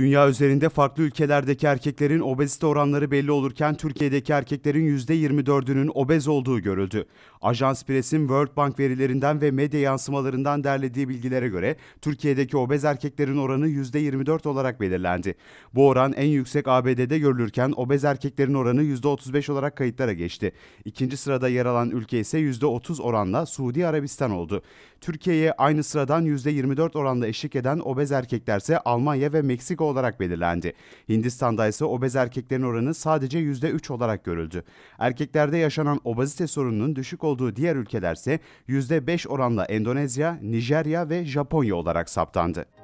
Dünya üzerinde farklı ülkelerdeki erkeklerin obezite oranları belli olurken Türkiye'deki erkeklerin %24'ünün obez olduğu görüldü. Ajans Press'in World Bank verilerinden ve medya yansımalarından derlediği bilgilere göre Türkiye'deki obez erkeklerin oranı %24 olarak belirlendi. Bu oran en yüksek ABD'de görülürken obez erkeklerin oranı %35 olarak kayıtlara geçti. İkinci sırada yer alan ülke ise %30 oranla Suudi Arabistan oldu. Türkiye'ye aynı sıradan %24 oranla eşlik eden obez erkekler ise Almanya ve Meksika olarak belirlendi. Hindistan'da ise obez erkeklerin oranı sadece %3 olarak görüldü. Erkeklerde yaşanan obezite sorununun düşük olduğu diğer ülkelerse %5 oranla Endonezya, Nijerya ve Japonya olarak saptandı.